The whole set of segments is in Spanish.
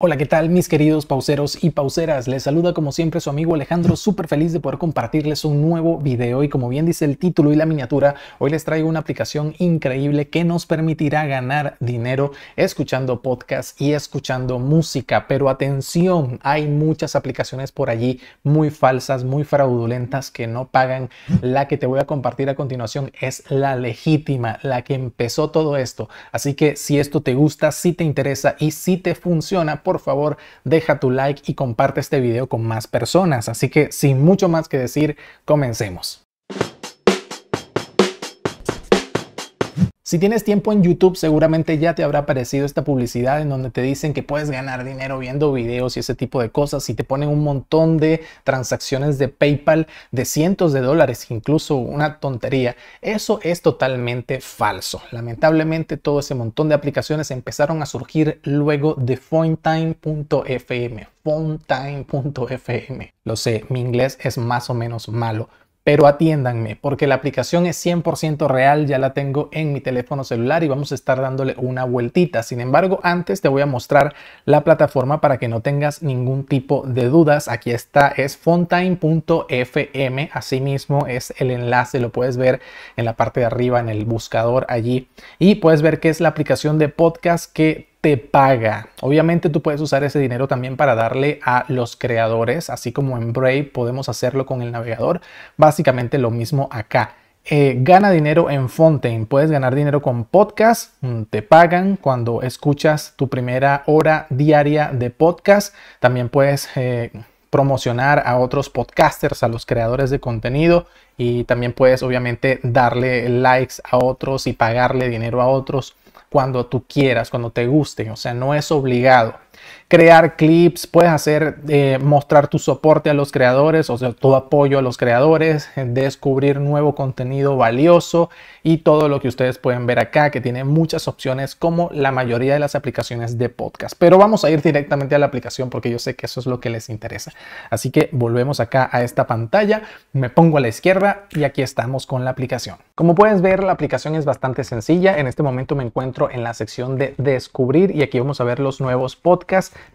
Hola, ¿qué tal mis queridos pauseros y pauseras? Les saluda como siempre su amigo Alejandro, súper feliz de poder compartirles un nuevo video y como bien dice el título y la miniatura, hoy les traigo una aplicación increíble que nos permitirá ganar dinero escuchando podcast y escuchando música, pero atención, hay muchas aplicaciones por allí muy falsas, muy fraudulentas que no pagan. La que te voy a compartir a continuación es la legítima, la que empezó todo esto, así que si esto te gusta, si te interesa y si te funciona, por favor deja tu like y comparte este video con más personas. Así que sin mucho más que decir, comencemos. Si tienes tiempo en YouTube, seguramente ya te habrá aparecido esta publicidad en donde te dicen que puedes ganar dinero viendo videos y ese tipo de cosas y te ponen un montón de transacciones de PayPal de cientos de dólares, incluso una tontería. Eso es totalmente falso. Lamentablemente todo ese montón de aplicaciones empezaron a surgir luego de fontime.fm. Fontime.fm. Lo sé, mi inglés es más o menos malo, pero atiéndanme porque la aplicación es 100% real, ya la tengo en mi teléfono celular y vamos a estar dándole una vueltita. Sin embargo, antes te voy a mostrar la plataforma para que no tengas ningún tipo de dudas. Aquí está, es fontime.fm, asimismo es el enlace, lo puedes ver en la parte de arriba en el buscador allí y puedes ver que es la aplicación de podcast que te paga. Obviamente tú puedes usar ese dinero también para darle a los creadores, así como en Brave podemos hacerlo con el navegador. Básicamente lo mismo acá. Eh, gana dinero en Fontaine. Puedes ganar dinero con podcast. Mm, te pagan cuando escuchas tu primera hora diaria de podcast. También puedes eh, promocionar a otros podcasters, a los creadores de contenido y también puedes obviamente darle likes a otros y pagarle dinero a otros cuando tú quieras, cuando te guste, o sea, no es obligado crear clips, puedes hacer, eh, mostrar tu soporte a los creadores, o sea, tu apoyo a los creadores, descubrir nuevo contenido valioso y todo lo que ustedes pueden ver acá, que tiene muchas opciones como la mayoría de las aplicaciones de podcast. Pero vamos a ir directamente a la aplicación porque yo sé que eso es lo que les interesa. Así que volvemos acá a esta pantalla, me pongo a la izquierda y aquí estamos con la aplicación. Como puedes ver, la aplicación es bastante sencilla. En este momento me encuentro en la sección de descubrir y aquí vamos a ver los nuevos podcasts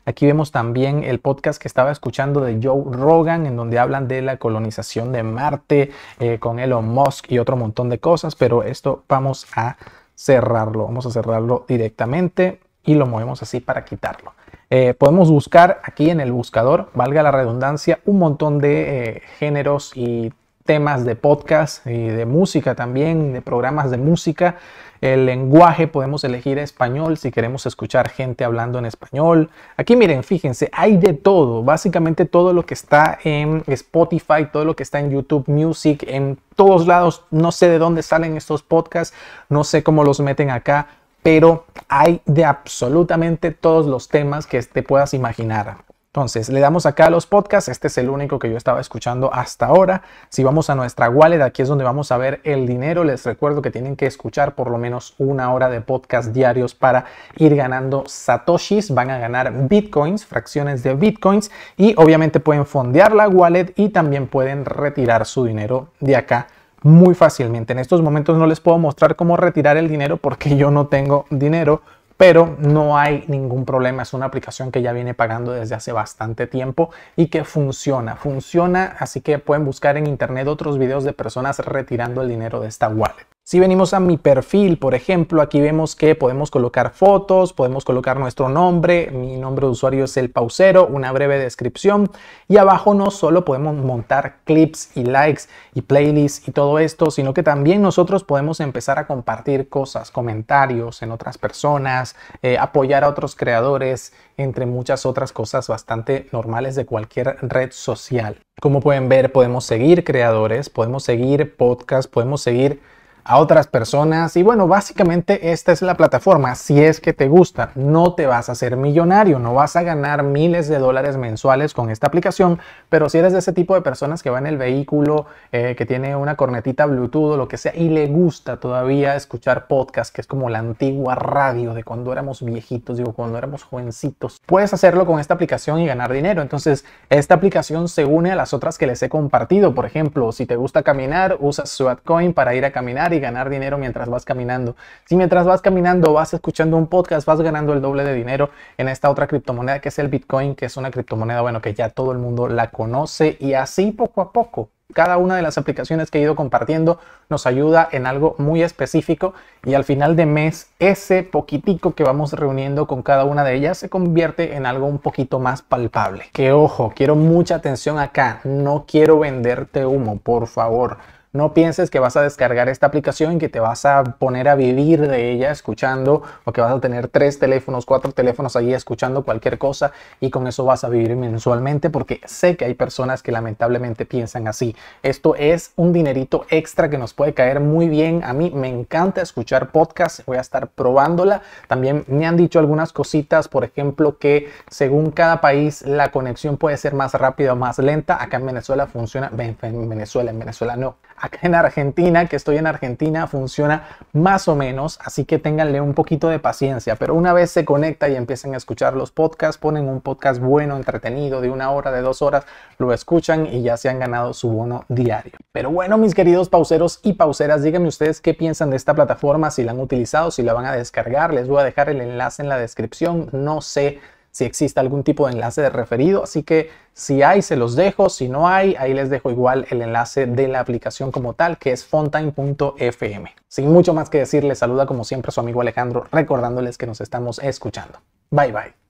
Aquí vemos también el podcast que estaba escuchando de Joe Rogan, en donde hablan de la colonización de Marte eh, con Elon Musk y otro montón de cosas, pero esto vamos a cerrarlo, vamos a cerrarlo directamente y lo movemos así para quitarlo. Eh, podemos buscar aquí en el buscador, valga la redundancia, un montón de eh, géneros y temas de podcast y de música también, de programas de música. El lenguaje podemos elegir español si queremos escuchar gente hablando en español. Aquí miren, fíjense, hay de todo, básicamente todo lo que está en Spotify, todo lo que está en YouTube Music, en todos lados. No sé de dónde salen estos podcasts, no sé cómo los meten acá, pero hay de absolutamente todos los temas que te puedas imaginar. Entonces, le damos acá a los podcasts. Este es el único que yo estaba escuchando hasta ahora. Si vamos a nuestra wallet, aquí es donde vamos a ver el dinero. Les recuerdo que tienen que escuchar por lo menos una hora de podcast diarios para ir ganando satoshis. Van a ganar bitcoins, fracciones de bitcoins. Y obviamente pueden fondear la wallet y también pueden retirar su dinero de acá muy fácilmente. En estos momentos no les puedo mostrar cómo retirar el dinero porque yo no tengo dinero, pero no hay ningún problema. Es una aplicación que ya viene pagando desde hace bastante tiempo y que funciona. Funciona, así que pueden buscar en internet otros videos de personas retirando el dinero de esta wallet. Si venimos a mi perfil, por ejemplo, aquí vemos que podemos colocar fotos, podemos colocar nuestro nombre, mi nombre de usuario es el pausero, una breve descripción y abajo no solo podemos montar clips y likes y playlists y todo esto, sino que también nosotros podemos empezar a compartir cosas, comentarios en otras personas, eh, apoyar a otros creadores, entre muchas otras cosas bastante normales de cualquier red social. Como pueden ver, podemos seguir creadores, podemos seguir podcasts, podemos seguir a otras personas. Y bueno, básicamente esta es la plataforma. Si es que te gusta, no te vas a hacer millonario, no vas a ganar miles de dólares mensuales con esta aplicación. Pero si eres de ese tipo de personas que va en el vehículo, eh, que tiene una cornetita Bluetooth o lo que sea, y le gusta todavía escuchar podcast, que es como la antigua radio de cuando éramos viejitos, digo, cuando éramos jovencitos, puedes hacerlo con esta aplicación y ganar dinero. Entonces, esta aplicación se une a las otras que les he compartido. Por ejemplo, si te gusta caminar, usas SWATcoin para ir a caminar y ganar dinero mientras vas caminando. Si mientras vas caminando vas escuchando un podcast, vas ganando el doble de dinero en esta otra criptomoneda que es el Bitcoin, que es una criptomoneda, bueno, que ya todo el mundo la conoce y así poco a poco cada una de las aplicaciones que he ido compartiendo nos ayuda en algo muy específico y al final de mes ese poquitico que vamos reuniendo con cada una de ellas se convierte en algo un poquito más palpable. Que ojo, quiero mucha atención acá, no quiero venderte humo, por favor. No pienses que vas a descargar esta aplicación y que te vas a poner a vivir de ella escuchando o que vas a tener tres teléfonos, cuatro teléfonos ahí escuchando cualquier cosa y con eso vas a vivir mensualmente porque sé que hay personas que lamentablemente piensan así. Esto es un dinerito extra que nos puede caer muy bien. A mí me encanta escuchar podcasts, voy a estar probándola. También me han dicho algunas cositas, por ejemplo, que según cada país la conexión puede ser más rápida o más lenta. Acá en Venezuela funciona, en Venezuela, en Venezuela no acá en Argentina, que estoy en Argentina, funciona más o menos, así que ténganle un poquito de paciencia, pero una vez se conecta y empiecen a escuchar los podcasts, ponen un podcast bueno, entretenido, de una hora, de dos horas, lo escuchan y ya se han ganado su bono diario. Pero bueno, mis queridos pauseros y pauseras, díganme ustedes qué piensan de esta plataforma, si la han utilizado, si la van a descargar, les voy a dejar el enlace en la descripción, no sé si existe algún tipo de enlace de referido. Así que si hay, se los dejo. Si no hay, ahí les dejo igual el enlace de la aplicación como tal, que es fontime.fm. Sin mucho más que decir, les saluda como siempre su amigo Alejandro, recordándoles que nos estamos escuchando. Bye bye.